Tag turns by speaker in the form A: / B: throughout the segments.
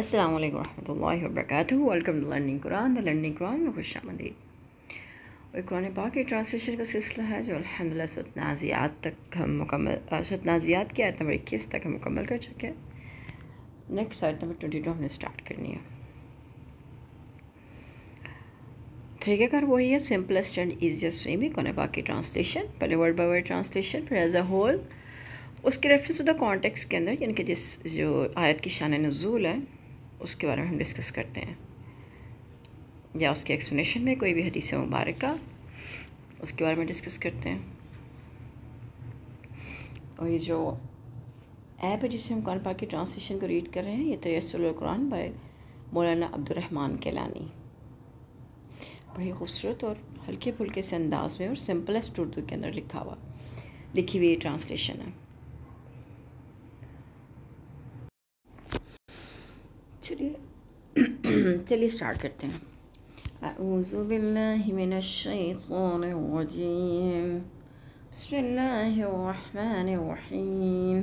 A: अस्सलाम वालेकुम वरहमत welcome to learning Quran the learning Quran में खुश और कुरान पाक के ट्रांसलेशन का सिलसिला है जो अलहमदिल्ला सतनाजियात तक हम मुकम्मल सतनाजियात की आयत नंबर इक्कीस तक हम मुकम्मल कर चुके हैं नेक्स्ट आयत नंबर ट्वेंटी हमने स्टार्ट करनी है तरीक़ाकार वही है सिंपलेस्ट एंड ईजिएस्ट फ्रेमी कोने पाक की ट्रांसलेशन पहले वर्ड बाई वर्ड ट्रांसलेशन फिर एज अ होल उसके रेफरेंस टू द कॉन्टेक्स्ट के अंदर यानी कि जिस जो आयत की शान नज़ूल है उसके बारे में हम डिस्कस करते हैं या उसके एक्सप्लेनेशन में कोई भी हदीस मुबारक का उसके बारे में डिस्कस करते हैं और ये जो ऐप है जिससे हम कुरान पाक की ट्रांसलेशन को रीड कर रहे हैं ये तयसल कुरान बाय मौलाना अब्दुलरहमान केलानी बड़ी खूबसूरत और हल्के फुल्के से अंदाज में और सिंपलेस्ट उर्दू के अंदर लिखा हुआ लिखी हुई ट्रांसलेशन है चलिए चलिए स्टार्ट करते हैं أعوذ بالله من الشيطان الرجيم بسم الله الرحمن الرحيم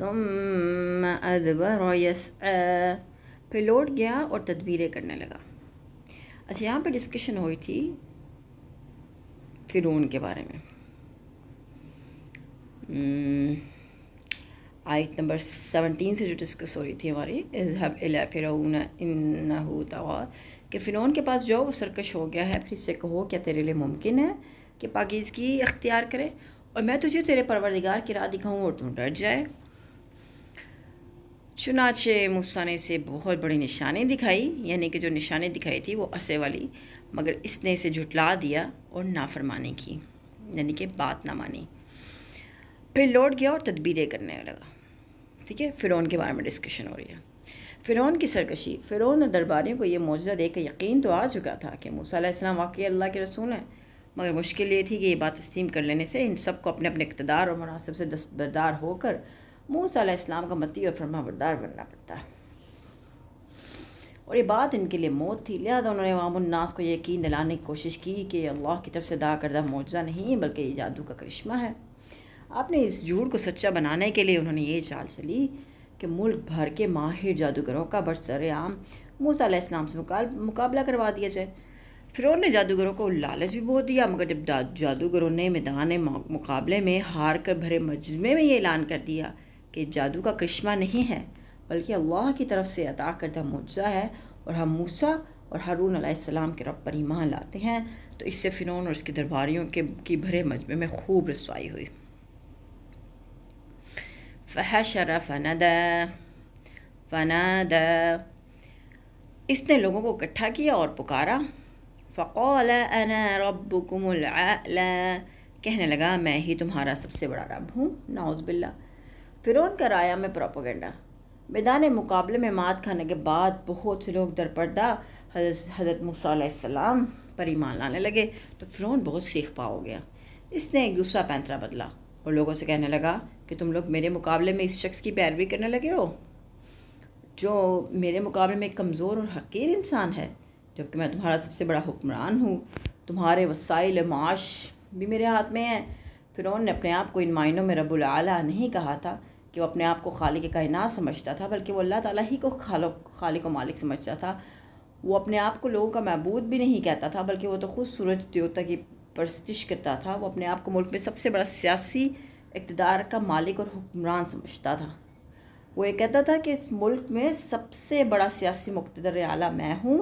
A: ثم أدبر يسعى फिर लौट गया और तदबीरें करने लगा अच्छा यहाँ पे डिस्कशन हुई थी फिर के बारे में आयत नंबर सेवनटीन से जो डिस्कस हो रही थी हमारी इजहब अला फिर इन्नहू कि फ़िरौन के पास जाओ वो सरकश हो गया है फिर इससे कहो क्या तेरे लिए मुमकिन है कि पाकिज़गी अख्तियार करे और मैं तुझे तेरे परवरदिगार की राह दिखाऊँ और तुम डर जाए चुनाचे मूसा ने इसे बहुत बड़ी निशानी दिखाई यानी कि जो निशानें दिखाई थी वो असे वाली मगर इसने इसे झुटला दिया और नाफरमानी की यानी कि बात ना मानी फिर लौट गया और तदबीरें करने लगा ठीक है फ़िरौन के बारे में डिस्कशन हो रही है फ़िरौन की सरकशी फ़िरौन ने दरबारियों को ये मौजा दे के यकीन तो आ चुका था कि मूसा वाकई अल्लाह के रसूल हैं मगर मुश्किल ये थी कि ये बात तस्लीम कर लेने से इन सबको अपने अपने इकतदार और मुनासिब से दस्तबरदार होकर मूसा इस्लाम का मती और फरमाबरदार बनना पड़ता और ये बात इनके लिए मौत थी लिहाजा उन्होंने वामुन्नास को यकीन दिलाने की कोशिश की कि अल्लाह की तरफ से दा करदा मुआवजा नहीं बल्कि ये जादू का करिश्मा है आपने इस झूठ को सच्चा बनाने के लिए उन्होंने ये चाल चली कि मुल्क भर के माहिर जादूगरों का आम मूसा इस्लाम से मुकाबला करवा दिया जाए फिर ने जादूगरों को लालच भी बहुत दिया मगर जब जादूगरों ने मैदान मुकाबले में हार कर भरे मजमे में ये ऐलान कर दिया कि जादू का करिश्मा नहीं है बल्कि अल्लाह की तरफ से अता करदा मुआवजा है और हम मूसा और हारून आसमाम के रब पर ईमान लाते हैं तो इससे फ़िरौन और उसके दरबारियों के की भरे मजमे में खूब रसवाई हुई फ़हशर फनद फनद इसने लोगों को इकट्ठा किया और पुकारा फ़कौल अन रब कहने लगा मैं ही तुम्हारा सबसे बड़ा रब हूँ नाउज़ फिर फ़िरौन कराया में प्रोपोगेंडा मैदान मुकाबले में मात खाने के बाद बहुत से लोग दरपर्दा हजरत मूसम पर ईमान लाने लगे तो फ़िरन बहुत सीख पा हो गया इसने एक दूसरा पैंतरा बदला और लोगों से कहने लगा कि तुम लोग मेरे मुकाबले में इस शख्स की पैरवी करने लगे हो जो मेरे मुकाबले में एक कमज़ोर और हकीर इंसान है जबकि मैं तुम्हारा सबसे बड़ा हुक्मरान हूँ तुम्हारे वसाइल माश भी मेरे हाथ में हैं फिर ने अपने आप को इन मायनों में रबुल आला नहीं कहा था कि वो अपने आप को खालिक कायनात समझता था बल्कि वो अल्लाह ताला ही को खालो खालिक व मालिक समझता था वो अपने आप को लोगों का महबूद भी नहीं कहता था बल्कि वो तो खुद सूरज देवता की परस्तिश करता था वो अपने आप को मुल्क में सबसे बड़ा सियासी इकतदार का मालिक और हुक्मरान समझता था वो ये कहता था कि इस मुल्क में सबसे बड़ा सियासी मुकतदर आला मैं हूँ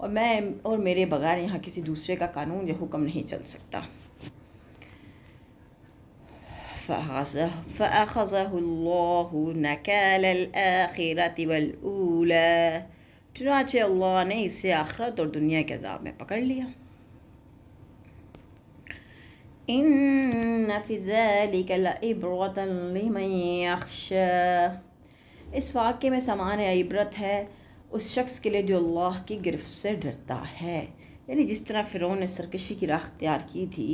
A: और मैं और मेरे बगैर यहाँ किसी दूसरे का कानून या हुक्म नहीं चल सकता चुनाचे अल्लाह ने इसे आखरत और दुनिया के अजाब में पकड़ लिया इन फ़िज़लिकब्रतलमयख्शा इस वाक्य में समान इबरत है उस शख्स के लिए जो अल्लाह की गिरफ्त से डरता है यानी जिस तरह फ़िरौन ने सरकशी की राह तैयार की थी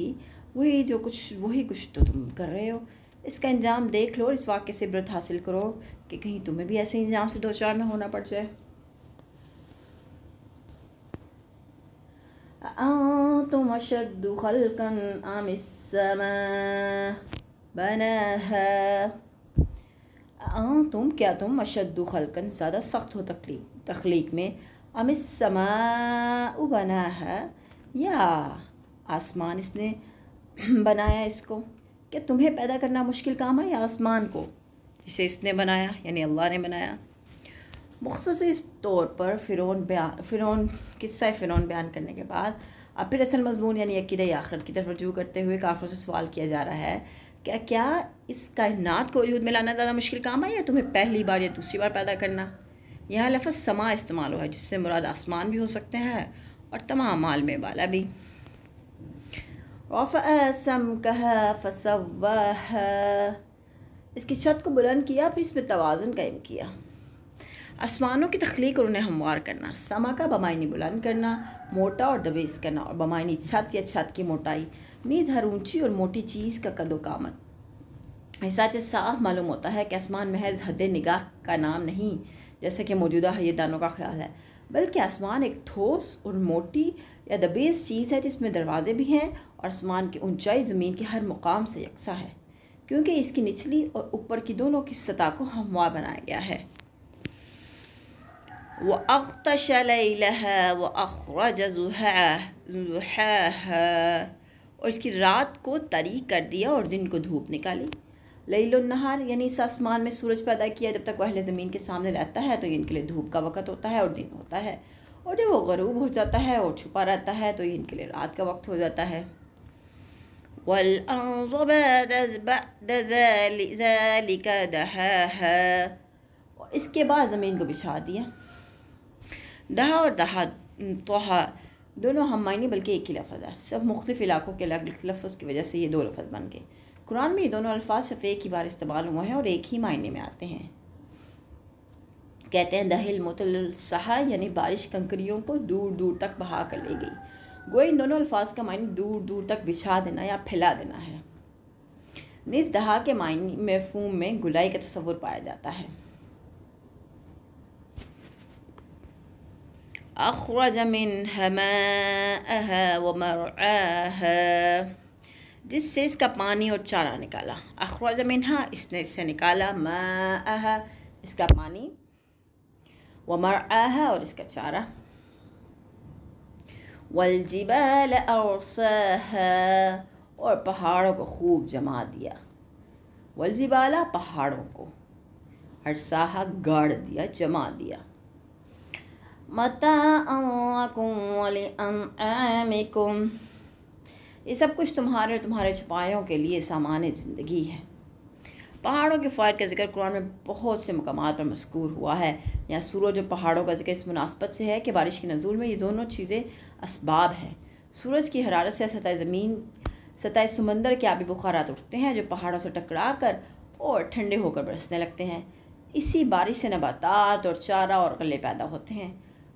A: वही जो कुछ वही कुछ तो तुम कर रहे हो इसका इंजाम देख लो और इस वाक्य से इबरत हासिल करो कि कहीं तुम्हें भी ऐसे इंजाम से दो चार ना होना पड़ जाए أأنتم أشد خلقا أم السماء بناها तुम क्या तुम अशद खलकन ज़्यादा सख्त हो तख्लीक तख्लीक में अमिस समा बना है या आसमान इसने बनाया इसको क्या तुम्हें पैदा करना मुश्किल काम है या आसमान को जिसे इसने बनाया यानी अल्लाह ने बनाया मखसूस तौर पर फ़िरौन बयान फ़िरौन किस्सा फ़िरौन बयान करने के बाद अब फिर असल मजमून यानी अकीद आखरत की तरफ रजू करते हुए काफ़रों से सवाल किया जा रहा है क्या क्या इस कायनात को वजूद में लाना ज़्यादा मुश्किल काम है या तुम्हें पहली बार या दूसरी बार पैदा करना यहाँ लफज समा इस्तेमाल हुआ है जिससे मुराद आसमान भी हो सकते हैं और तमाम माल में वाला भी सम इसकी छत को बुलंद किया फिर इस पर तोज़ुन कायम किया आसमानों की तख्लीक और उन्हें हमवार करना समा का बमायनी बुलंद करना मोटा और दबेज करना और बमायनी छत या छत की मोटाई नींद हर ऊंची और मोटी चीज़ का कदो कामत ऐसा से साफ मालूम होता है कि आसमान महज हद निगाह का नाम नहीं जैसे कि मौजूदा हैदानों का ख्याल है बल्कि आसमान एक ठोस और मोटी या दबेज चीज़ है जिसमें दरवाजे भी हैं और आसमान की ऊंचाई ज़मीन के हर मुकाम से यकसा है क्योंकि इसकी निचली और ऊपर की दोनों की सतह को हमवा बनाया गया है वअख्तश लहा व अखरज और इसकी रात को तरी कर दिया और दिन को धूप निकाली लईलो नहार यानी इस आसमान में सूरज पैदा किया जब तक वह ज़मीन के सामने रहता है तो इनके लिए धूप का वक़्त होता है और दिन होता है और जब वो गरूब हो जाता है और छुपा रहता है तो इनके लिए रात का वक्त हो जाता है इसके बाद ज़मीन को बिछा दिया दहा और दहा तोहा दोनों हम मायने बल्कि एक ही लफज है सब मुख्तफ इलाकों के अलग लफ्ज़ की वजह से ये दो लफ्ज़ बन गए कुरान में ये दोनों अल्फाज सिर्फ एक ही बार इस्तेमाल हुए हैं और एक ही मायने में आते हैं कहते हैं दहिल मुतलसहा यानी बारिश कंकरियों को दूर दूर तक बहा कर ले गई गोई इन दोनों अल्फाज का मायने दूर दूर तक बिछा देना या फैला देना है निज दहा के मायने मफहूम में गुलाई का तस्वुर पाया जाता है أخرج من हमाहा व मरआहा जिससे इसका पानी और चारा निकाला अखरा ज़मीन मिनहा इसने इससे निकाला माह इसका पानी व मरआहा और इसका चारा वलजिबाल अरसाहा और पहाड़ों को खूब जमा दिया वलजिबाला पहाड़ों को अरसाहा गाड़ दिया जमा दिया मतकुम ये सब कुछ तुम्हारे और तुम्हारे छुपायों के लिए सामान ज़िंदगी है पहाड़ों के फ़ायद का जिक्र कुरान में बहुत से मकाम पर मशकूर हुआ है या सूरज और पहाड़ों का जिक्र इस मुनासबत से है कि बारिश के नजूर में ये दोनों चीज़ें इसबाब हैं सूरज की हरारत से सतह ज़मीन सतह समंदर के आबी बुखार उठते हैं जो पहाड़ों से टकरा कर और ठंडे होकर बरसने लगते हैं इसी बारिश से नबातात और चारा और गले पैदा होते हैं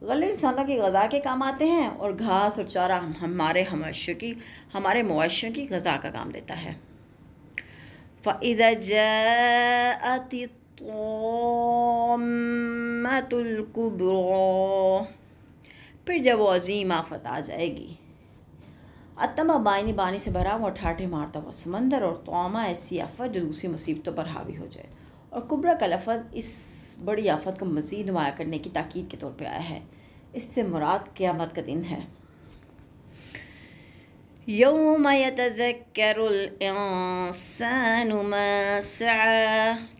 A: गले इंसानों की गज़ा के काम आते हैं और घास और चारा हमारे हमेशों की हमारे मवेशियों की गज़ा का काम देता है फ़ैद फिर जब वो अजीम आफत आ जाएगी अतम बाइनी बानी से भरा हुआ ठाठे मारता हुआ समंदर और तोमा ऐसी आफत जो दूसरी मुसीबतों पर हावी हो जाए और कुबरा का लफज इस बड़ी आफत को मज़ीद नुमाया करने की ताकीद के तौर पर आया है इससे मुराद क़्यामत का दिन है यौम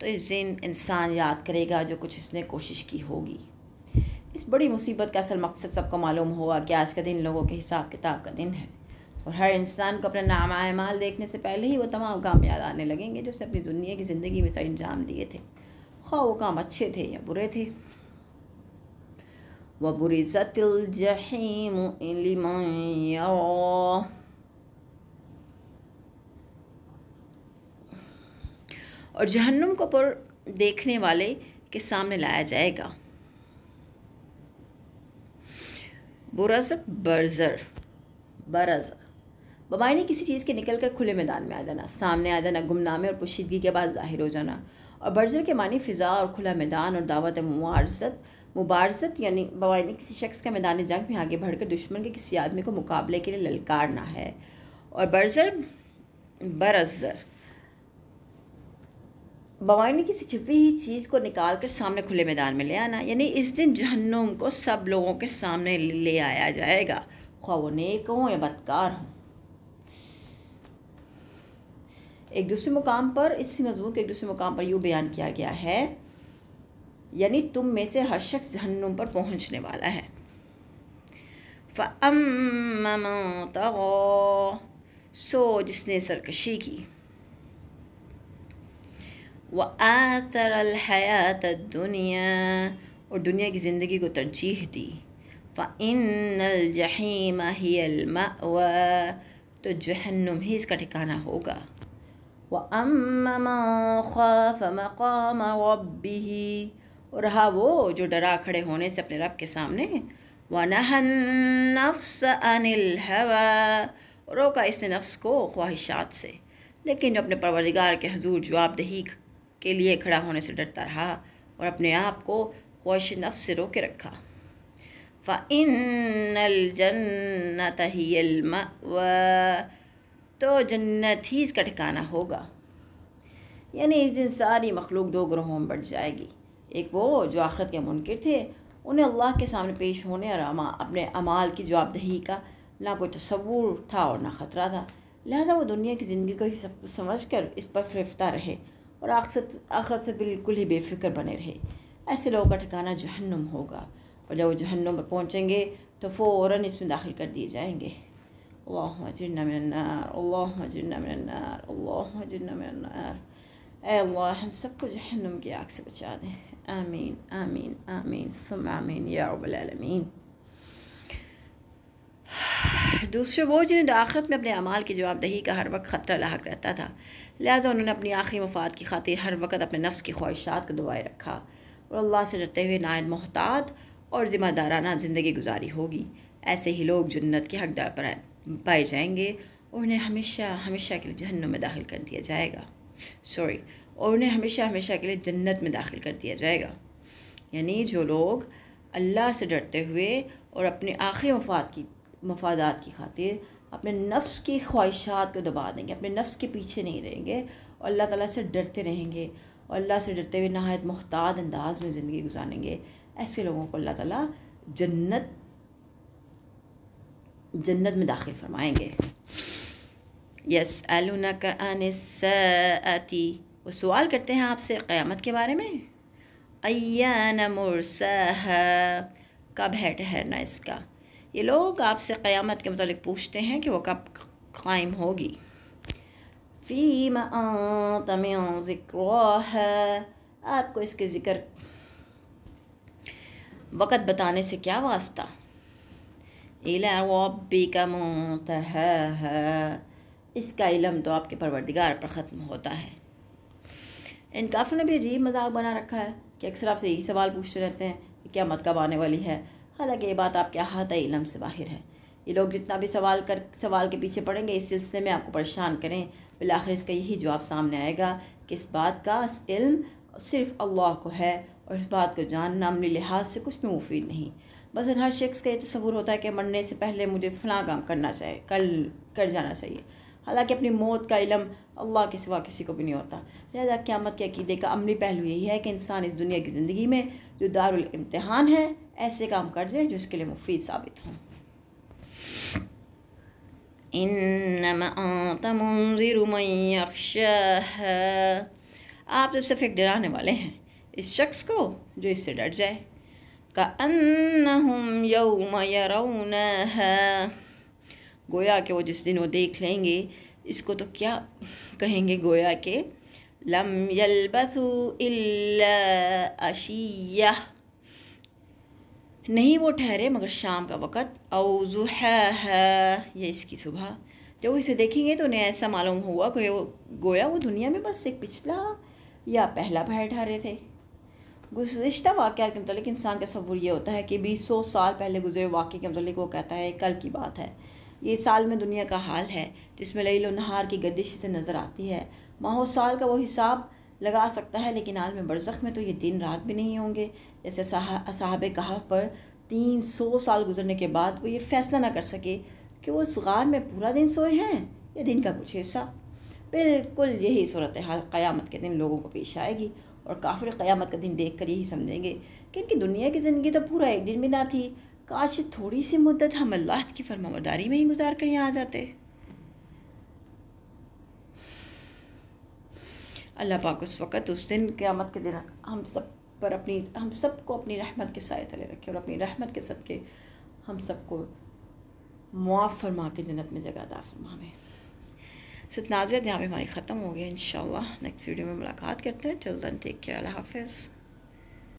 A: तो इस दिन इंसान याद करेगा जो कुछ इसने कोशिश की होगी इस बड़ी मुसीबत का असल मकसद सबको मालूम होगा कि आज का दिन लोगों के हिसाब किताब का दिन है और हर इंसान को अपने नाम आमाल देखने से पहले ही वो तमाम काम याद आने लगेंगे जो उसने अपनी दुनिया की ज़िंदगी में सर अंजाम दिए थे खा वो काम अच्छे थे या बुरे थे वबुरजत और जहन्नुम को पर देखने वाले के सामने लाया जाएगा बुरासत बर्जर बरज बबाइनी किसी चीज़ के निकल कर खुले मैदान में आ जाना सामने आ जाना गुमनामे और पुशीदगी के बाद जाहिर हो जाना और बर्जर के मानी फ़िज़ा और खुला मैदान और दावत मुआरजत मुबारसत यानी बवानी किसी शख्स का मैदान जंग में आगे बढ़कर दुश्मन के किसी आदमी को मुकाबले के लिए ललकारना है और बरजर बरसर बवानी किसी छिपी ही चीज़ को निकाल कर सामने खुले मैदान में ले आना यानी इस दिन जहन्नुम को सब लोगों के सामने ले आया जाएगा ख्वा वो नेक हों या बदकार हों एक दूसरे मुकाम पर इसी मजमून को एक दूसरे मुकाम पर यूँ बयान किया गया है यानी तुम में से हर शख्स जहन्नुम पर पहुंचने वाला है फ़म सो जिसने सरकशी की व आसर हयात दुनिया और दुनिया की ज़िंदगी को तरजीह दी फ़िन ही तो जहन्नुम ही इसका ठिकाना होगा व अम्मा ख़ाफ़ मक़ाम वबी और रहा वो जो डरा खड़े होने से अपने रब के सामने वनहन नफ्स अनिल हवा रोका इसने नफ्स को ख्वाहिशात से लेकिन अपने परवरदिगार के हजूर जवाबदही के लिए खड़ा होने से डरता रहा और अपने आप को ख्वाहिश नफ्स से रोके रखा फ़िनल जन्नत ही तो जन्नत ही इसका ठिकाना होगा यानी इस दिन सारी मखलूक दो ग्रहों में बढ़ जाएगी एक वो जो आखरत के मुनकर थे उन्हें अल्लाह के सामने पेश होने और अमा, अपने अमाल की जवाबदही का ना कोई तस्वूर था और ना ख़तरा था लिहाजा वो दुनिया की ज़िंदगी को ही सब कुछ समझ कर इस पर फिरफ्ता रहे और आखरत आखरत से बिल्कुल ही बेफिक्र बने रहे ऐसे लोगों का ठिकाना जहन्नुम होगा और जब वो जहन्नुम पर पहुँचेंगे तो फ़ौर इसमें दाखिल कर दिए जाएंगे अल्लाह जिन्ना अल्लाह जिन्ना अल्लाह जिन्ना अल्लाह हम सबको जहनुम की आग से बचा दें आमीन आमीन आमीन सुम आमीन या दूसरे वो जिन्हें आख़रत में अपने अमाल की जवाबदही का हर वक्त ख़तरा लाक रहता था लिहाजा उन्होंने अपनी आखिरी मफाद की खातिर हर वक्त अपने नफ्स की ख्वाहिशात को दबाए रखा और अल्लाह से डरते हुए नायन मोहतात और ज़िम्मेदाराना ज़िंदगी गुजारी होगी ऐसे ही लोग जन्नत के हकदार पाए जाएंगे उन्हें हमेशा हमेशा के लिए जहन्नुम में दाखिल कर दिया जाएगा सॉरी और उन्हें हमेशा हमेशा के लिए जन्नत में दाखिल कर दिया जाएगा यानी जो लोग अल्लाह से डरते हुए और अपने आखिरी मफाद की मफादात की खातिर अपने नफ्स की ख्वाहिशात को दबा देंगे अपने नफ्स के पीछे नहीं रहेंगे और अल्लाह ताला से डरते रहेंगे और अल्लाह से डरते हुए नहायत मोहताद अंदाज में ज़िंदगी गुजारेंगे ऐसे लोगों को अल्लाह ताला जन्नत जन्नत में दाखिल फरमाएंगे यस अलूना का वो सवाल करते हैं आपसे क़यामत के बारे में अयान मुरसह कब है ठहरना इसका ये लोग आपसे क़यामत के मतलब पूछते हैं कि वो कब कायम होगी फ़ीम तम ज़िक्र आपको इसके ज़िक्र वक़्त बताने से क्या वास्ता इला वी का मुँह इसका इलम तो आपके परवरदिगार पर ख़त्म होता है इन काफ़ों ने भी अजीब मजाक बना रखा है कि अक्सर आपसे यही सवाल पूछते रहते हैं कि क्या मत कब आने वाली है हालांकि ये बात आपके अहात इलम से बाहर है ये लोग जितना भी सवाल कर सवाल के पीछे पड़ेंगे इस सिलसिले में आपको परेशान करें बिलाखिर इसका यही जवाब सामने आएगा कि इस बात का इल्म सिर्फ अल्लाह को है और इस बात को जानना अमले लिहाज से कुछ भी मुफीद नहीं बस हर शख्स का ये तस्वूर होता है कि मरने से पहले मुझे फ़लाँ काम करना चाहिए कल कर जाना चाहिए हालांकि अपनी मौत का इलम अल्लाह के सिवा किसी को भी नहीं होता लिहाजा क़्यामत के अकीदे का अमली पहलू यही है कि इंसान इस दुनिया की ज़िंदगी में जो दारम्तहान है ऐसे काम कर जाए जो इसके लिए मुफीद साबित हों आप तो सिर्फ एक डराने वाले हैं इस शख्स को जो इससे डर जाए का यौम यरौना गोया के वो जिस दिन वो देख लेंगे इसको तो क्या कहेंगे गोया के लम यलबसु इल्ला अशिया नहीं वो ठहरे मगर शाम का वक़्त है ये इसकी सुबह जब इसे देखेंगे तो उन्हें ऐसा मालूम हुआ कि वो गोया वो दुनिया में बस एक पिछला या पहला भय ठहरे थे गुजशत वाक़ के मतलब इंसान का सबूर ये होता है कि बीस सौ साल पहले गुजरे वाक़े के मतलब वो कहता है कल की बात है ये साल में दुनिया का हाल है जिसमें लई नहार की गर्दिश से नज़र आती है माहौल साल का वो हिसाब लगा सकता है लेकिन आलम बरसख में तो ये दिन रात भी नहीं होंगे जैसे साहब कहाव पर तीन सौ साल गुजरने के बाद वो ये फैसला ना कर सके कि वो गार में पूरा दिन सोए हैं या दिन का कुछ हिस्सा बिल्कुल यही सूरत हाल क़यामत के दिन लोगों को पेश आएगी और काफिर क़यामत का दिन देख कर यही समझेंगे कि इनकी दुनिया की ज़िंदगी तो पूरा एक दिन भी ना थी काश थोड़ी सी मुद्दत हम अल्लाह की फरमादारी में ही गुजार कर यहाँ आ जाते अल्लाह पाक उस वक़्त उस दिन क़्यामत के दिन हम सब पर अपनी हम सब को अपनी रहमत के साय तले रखे और अपनी रहमत के के हम सबको मुआफ़ फरमा के जन्नत में जगह अदा फरमा दें सो यहाँ पर हमारी ख़त्म हो गया इन नेक्स्ट वीडियो में मुलाकात करते हैं टिल दैन टेक केयर अल्लाह हाफिज़